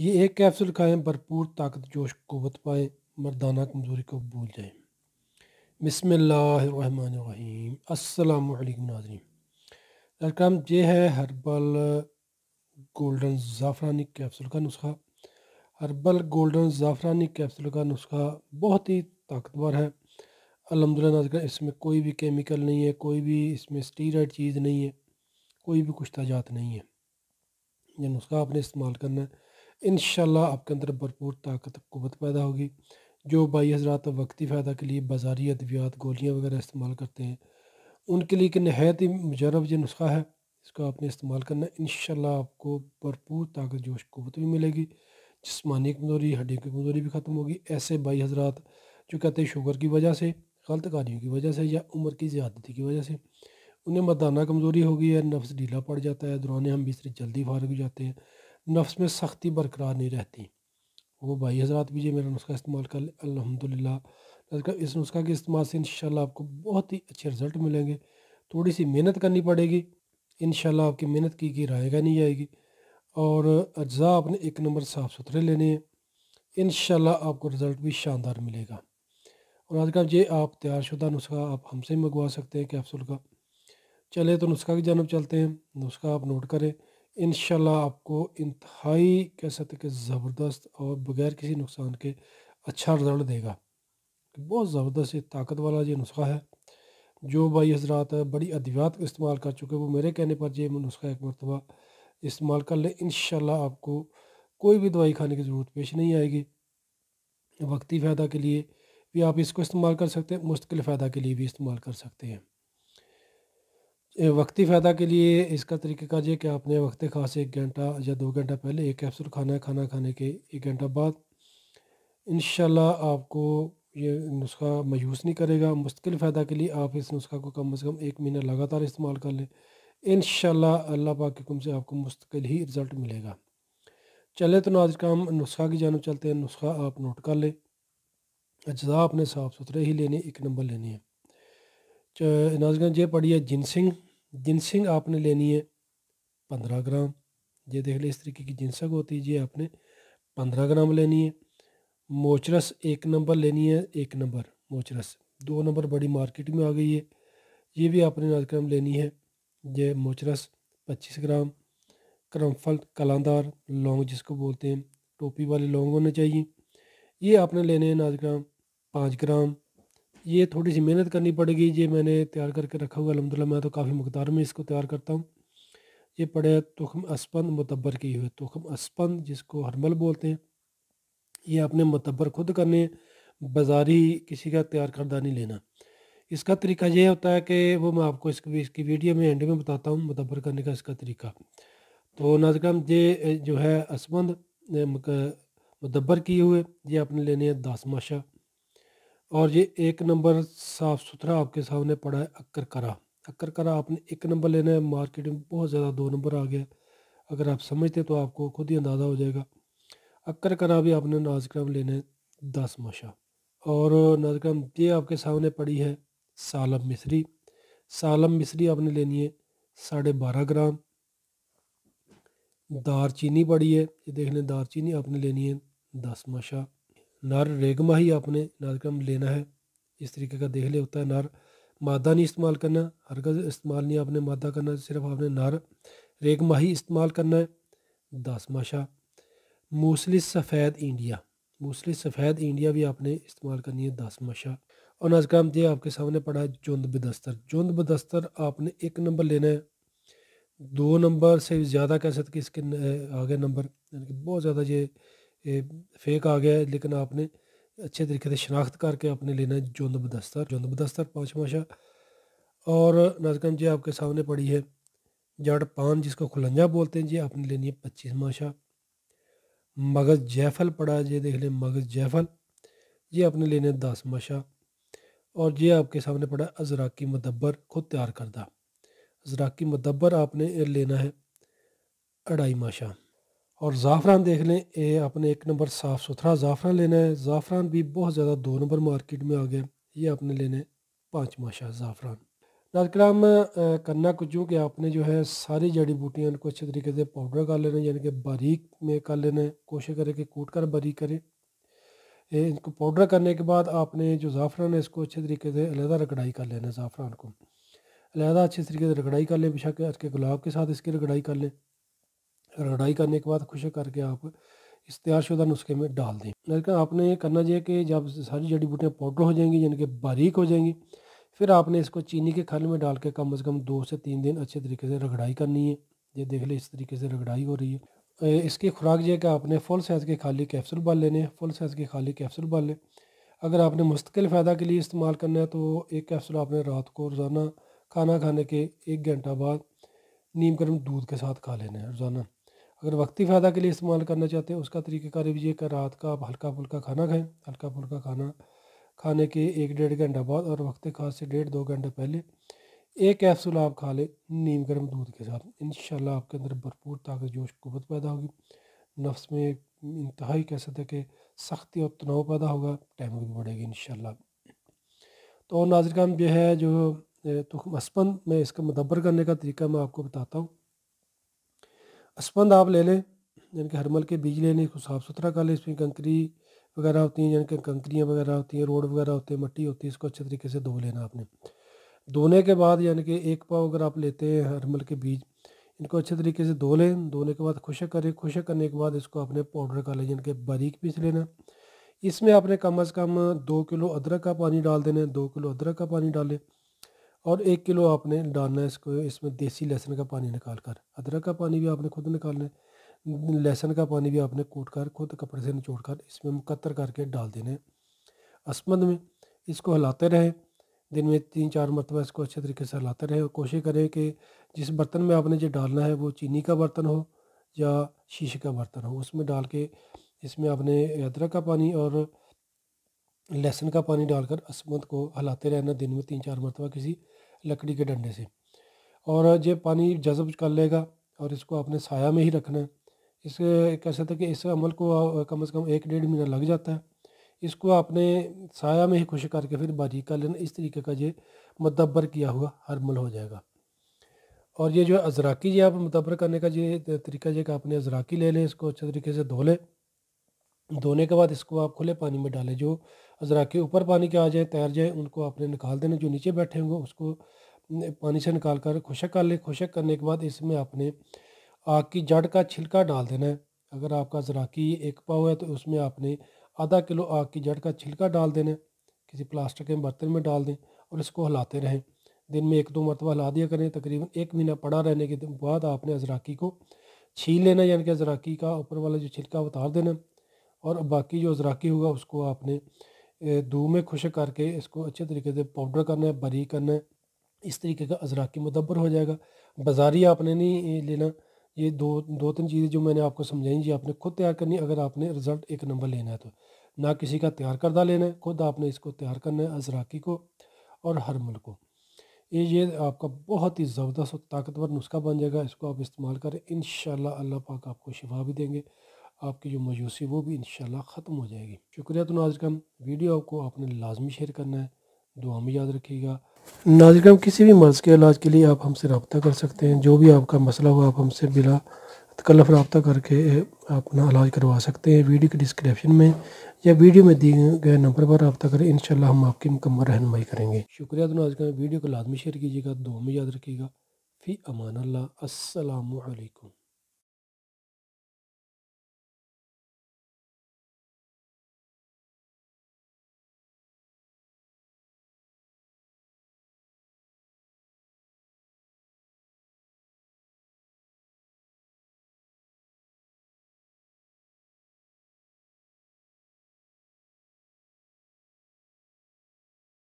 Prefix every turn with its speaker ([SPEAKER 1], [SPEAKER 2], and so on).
[SPEAKER 1] ये एक कैप्सूल खाएं भरपूर ताकत जोश कुत पाएँ मर्दाना कमज़ोरी को भूल जाएँ बिसमीम अल्लाम वालेकुम नाजरीन वेलकम ये है हर्बल गोल्डन ज़ाफ़रानी कैप्सूल का नुस्खा हर्बल गोल्डन ज़ाफ़रानी कैप्सूल का नुस्खा बहुत ही ताकतवर है अलहमदिल्ला नाजर इसमें कोई भी केमिकल नहीं है कोई भी इसमें स्टीराइड चीज़ नहीं है कोई भी कुछ ताजात नहीं है यह नुस्खा आपने इस्तेमाल करना है इन आपके अंदर भरपूर ताकत कुत पैदा होगी जो बाई हजरात वक्ती फ़ायदा के लिए बाजारी अद्वियात गोलियाँ वगैरह इस्तेमाल करते हैं उनके लिए एक नहायत ही मुजरब जो नुस्खा है इसका आपने इस्तेमाल करना इन आपको भरपूर ताकत जोश कुत भी मिलेगी जिसमानी कमज़ोरी हड्डियों की कमज़ोरी भी ख़त्म होगी ऐसे बाई हजरात जो कहते हैं शुगर की वजह से गलत कारियों की वजह से या उम्र की ज़्यादती की वजह से उन्हें मदाना कमज़ोरी होगी या नफ्स ढीला पड़ जाता है दौरान हम बिस्तर जल्दी फारग हो जाते हैं नफ्स में सख्ती बरकरार नहीं रहती वो भाई हजरात भी ये मेरा नुस्खा इस्तेमाल कर लें अलहमदिल्ला इस नुस्खा के इस्तेमाल से इन आपको बहुत ही अच्छे रिजल्ट मिलेंगे थोड़ी सी मेहनत करनी पड़ेगी इन आपकी मेहनत की की रायगा नहीं आएगी और अज्जा आपने एक नंबर साफ़ सुथरे लेने हैं इन आपको रिज़ल्ट भी शानदार मिलेगा और आज का ये आप तैयार शुदा नुस्खा आप हमसे मंगवा सकते हैं कैप्सूल का चले तो नुस्खा की जानब चलते हैं नुस्खा आप नोट करें इन आपको इंतहाई कह सकते कि ज़बरदस्त और बग़ैर किसी नुकसान के अच्छा रिज़ल्ट देगा बहुत ज़बरदस्त ये ताकत वाला ये नुस्खा है जो भाई हजरात बड़ी अद्वियात का इस्तेमाल कर चुके हैं वो मेरे कहने पर ये नुस्खा एक मरतबा इस्तेमाल कर ले इन आपको कोई भी दवाई खाने की ज़रूरत पेश नहीं आएगी वक्ती फ़ायदा के लिए भी आप इसको इस्तेमाल कर सकते हैं मुस्तकिल फ़ायदा के लिए भी इस्तेमाल कर सकते हैं वक्ती फ़ायदा के लिए इसका तरीक़ेकार ये कि आपने वक्त ख़ास एक घंटा या दो घंटा पहले एक कैप्सूल खाना है खाना खाने के एक घंटा बाद इन आपको ये नुस्खा मायूस नहीं करेगा मुश्किल फ़ायदा के लिए आप इस नुस्खा को कम अज़ कम एक महीना लगातार इस्तेमाल कर लें इन अल्लाह पाक के कम से आपको मुस्तकिल ही रिज़ल्ट मिलेगा चले तो नाज काम नुस्खा की जानब चलते हैं नुस्खा आप नोट कर लें अज्जा आपने साफ़ सुथरे ही लेने एक नंबर लेनी है नाजगन ये पढ़ी है जिनसिंग जिनसिंग आपने लेनी है पंद्रह ग्राम ये देख लें इस तरीके की जिनसक होती है ये आपने पंद्रह ग्राम लेनी है मोचरस एक नंबर लेनी है एक नंबर मोचरस दो नंबर बड़ी मार्केट में आ गई है ये भी आपने नाजग्राम लेनी है ये मोचरस पच्चीस ग्राम क्रमफल कलादार लौंग जिसको बोलते हैं टोपी वाले लौंग होने चाहिए ये आपने लेने हैं नाजग्राम पाँच ग्राम ये थोड़ी सी मेहनत करनी पड़ेगी ये मैंने तैयार करके रखा हुआ अलहमदिल्ला मैं तो काफ़ी मकदार में इसको तैयार करता हूँ ये पड़े तुखम असपंद मतबर की हुए तुखम असपंद जिसको हरमल बोलते हैं ये अपने मतबर खुद करने बाजारी किसी का तैयार करदा नहीं लेना इसका तरीका यह होता है कि वो मैं आपको इसकी इसकी वीडियो में एंड में बताता हूँ मतबर करने का इसका तरीका तो नाजकम ये जो है असमंद मतबर किए हुए ये आपने लेने हैं दास माशा और ये एक नंबर साफ़ सुथरा आपके सामने पड़ा है अक्कर करा अक्कर करा आपने एक नंबर लेना है मार्केट में बहुत ज़्यादा दो नंबर आ गया अगर आप समझते तो आपको खुद ही अंदाज़ा हो जाएगा अक्कर करा भी आपने नाजक्रम लेना है दस मशा और नाजक्रम ये आपके सामने पड़ी है सालम मिश्री सालम मिश्री आपने लेनी है साढ़े बारह ग्राम दार चीनी पड़ी है ये देख लें दार चीनी आपने लेनी है दस मशा नर रेगमा ही आपने नादक्रम लेना है इस तरीके का देख ले होता है नार मादा नहीं इस्तेमाल करना हरकत इस्तेमाल नहीं आपने मादा करना सिर्फ आपने नार रेगमा ही इस्तेमाल करना है दस माशा मूसली सफ़ेद इंडिया मूसली सफ़ेद इंडिया भी आपने इस्तेमाल करनी है दस माशा और नाजकाम दिया आपके सामने पड़ा है जुंद बदस्तर जुंद बदस्तर आपने एक नंबर लेना है दो नंबर से ज़्यादा कह सकते इसके आगे नंबर यानी कि बहुत ज़्यादा ये फेक आ गया है लेकिन आपने अच्छे तरीके से शनाख्त करके आपने लेना है जोंद बदस्तर जोंद बदस्तर पाँच माशा और नाजकन जी आपके सामने पड़ी है जड़ पान जिसको खुलंजा बोलते हैं जी आपने लेनी है पच्चीस माशा मगज़ जैफल पड़ा है जी देख लें मगज़ जैफल ये आपने लेने है दस माशा और ये आपके सामने पड़ा अजराकी मदब्बर खुद तैयार करदा अजराकी मदब्बर आपने लेना है अढ़ाई माशा और ज़ाफ़रान देख लें ये आपने एक नंबर साफ़ सुथरा ज़ाफ़रान लेना है ज़ाफ़रान भी बहुत ज़्यादा दो नंबर मार्केट में आ गया ये आपने लेना है पाँच माशा ज़ाफ़रान नाजकराम करना कुछ हूँ कि आपने जो है सारी जड़ी बूटियाँ को अच्छे तरीके से पाउडर कर लेना है यानी कि बारीक में कर लेना है कोशिश करें कि कूट कर बारीक करें इनको पाउडर करने के बाद आपने जो ज़ाफ़रान है इसको अच्छे तरीके से अलहदा रगड़ाई कर लेना है ज़ाफ़रान को अलहदा अच्छे तरीके से रगड़ाई कर लें बेशक के गुलाब के साथ इसकी रगड़ाई कर लें रगड़ाई करने के बाद खुशक करके आप इस तैयारशुदा नुस्खे में डाल दें लेकिन आपने ये करना चाहिए कि जब सारी जड़ी बूटियाँ पाउडर हो जाएंगी यानी कि बारीक हो जाएंगी फिर आपने इसको चीनी के खल में डाल के कम अज़ कम दो से तीन दिन अच्छे तरीके से रगड़ाई करनी है ये देख लें इस तरीके से रगड़ाई हो रही है इसकी खुराक है कि आपने फुल साइज़ के खाली कैप्सूल बाल लेने हैं फुल साइज़ के खाली कैप्सूल बाल लें अगर आपने मुस्तकिल फ़ायदा के लिए इस्तेमाल करना है तो एक कैप्सूल आपने रात को रोज़ाना खाना खाने के एक घंटा बाद नीम गर्म दूध के साथ खा लेना है रोज़ाना अगर वक्ती फ़ायदा के लिए इस्तेमाल करना चाहते हैं उसका तरीक़ाकार भी ये कर रात का आप हल्का फुल्का खाना खाएँ हल्का फुल्का खाना खाने के एक डेढ़ घंटा बाद और वक्त खास से डेढ़ दो घंटे पहले एक कैप्सूल आप खा लें नीम गर्म दूध के साथ इन आपके अंदर भरपूर ताकत जोश कुत पैदा होगी नफ्स में इंतहाई कह सकते कि सख्ती और तनाव पैदा होगा टाइम भी बढ़ेगी इन तो नाजर जो है जो तुख मसपन में इसका मदबर करने का तरीका मैं आपको बताता हूँ स्पंद आप ले लें यानी कि हरमल के बीज ले लें इसको साफ़ सुथरा कर लें इसमें कंकरी वगैरह होती हैं यानी कि कंकरियाँ वगैरह होती हैं रोड वगैरह होते हैं मट्टी होती है इसको अच्छे तरीके से धो लेना आपने धोने के बाद यानी कि एक पाव अगर आप लेते हैं हरमल के बीज इनको अच्छे तरीके से धो लें धोने के बाद खुशक करें खुशक करने के बाद इसको आपने पाउडर कर लें यानी कि बारीक पीस लेना इसमें आपने कम अज़ कम दो किलो अदरक का पानी डाल देना है दो किलो अदरक का पानी डालें और एक किलो आपने डालना है इसको इसमें देसी लहसुन का पानी निकाल कर अदरक का पानी भी आपने खुद निकालना है लहसुन का पानी भी आपने कूट कर खुद कपड़े से निचोड़ कर इसमें मुकत्तर करके डाल देना है में इसको हिलाते रहें दिन में तीन चार मरतबा इसको अच्छे तरीके से हिलाते रहें और कोशिश करें कि जिस बर्तन में आपने जो डालना है वो चीनी का बर्तन हो या शीशे का बर्तन हो उसमें डाल के इसमें आपने अदरक का पानी और लहसुन का पानी डालकर असमत को हलाते रहना दिन में तीन चार मरतबा किसी लकड़ी के डंडे से और ये पानी जज़ब कर लेगा और इसको आपने साया में ही रखना है इस कह सकते कि इस अमल को कम से कम एक डेढ़ महीना लग जाता है इसको आपने साया में ही खुश करके फिर बारीक कर लेना इस तरीके का ये मदब्बर किया हुआ हरमल हो जाएगा और ये जो है अजराकी जी आप मुतबर करने का ये तरीका ये कि आपने अजराकी ले लें इसको अच्छे तरीके से धो लें धोने के बाद इसको आप खुले पानी में डालें जो अजरा के ऊपर पानी के आ जाए तैर जाए उनको आपने निकाल देना जो नीचे बैठे होंगे उसको पानी से निकाल कर खुशक कर ले खुशक करने के बाद इसमें आपने आग की जड़ का छिलका डाल देना है अगर आपका ज़राकी एक पाव है तो उसमें आपने आधा किलो आग की जड़ का छिलका डाल देना है किसी प्लास्टिक के बर्तन में डाल दें और इसको हिलाते रहें दिन में एक दो मरतबा हिला दिया करें तकरीबन एक महीना पड़ा रहने के बाद आपने अजराकी को छील लेना यानी कि अजराकी का ऊपर वाला जो छिलका उतार देना और बाकी जो अजराकी होगा उसको आपने दू में खुश करके इसको अच्छे तरीके से पाउडर करना है बरी करना है इस तरीके का अजराकी मुदबर हो जाएगा बाज़ारी आपने नहीं लेना ये दो दो तीन चीज़ें जो मैंने आपको समझाई जी आपने खुद तैयार करनी अगर आपने रिज़ल्ट एक नंबर लेना है तो ना किसी का तैयार करदा लेना है खुद आपने इसको तैयार करना है अजराकी को और हर मुल्क को ये ये आपका बहुत ही ज़बरदस्त और ताकतवर नुस्खा बन जाएगा इसको आप इस्तेमाल करें इन अल्लाह पाक आपको शिफा भी देंगे आपकी जो मायूसी वो भी इन ख़त्म हो जाएगी शुक्रिया तो नाजरकम वीडियो आपको आपने लाजमी शेयर करना है दुआ में याद रखिएगा नाजरकम किसी भी मर्ज़ के इलाज के लिए आप हमसे रबता कर सकते हैं जो भी आपका मसला हो आप हमसे बिला तकल्फ रबता करके अपना इलाज करवा सकते हैं वीडियो के डिस्क्रिप्शन में या वीडियो में दिए गए नंबर पर रबता करें इनशाला हम आपकी मुकम्मल रहनमई करेंगे शुक्रिया तो नाजरकम वीडियो को लाजमी शेयर कीजिएगा दुआ में याद रखिएगा फ़ी अमान अल्लाह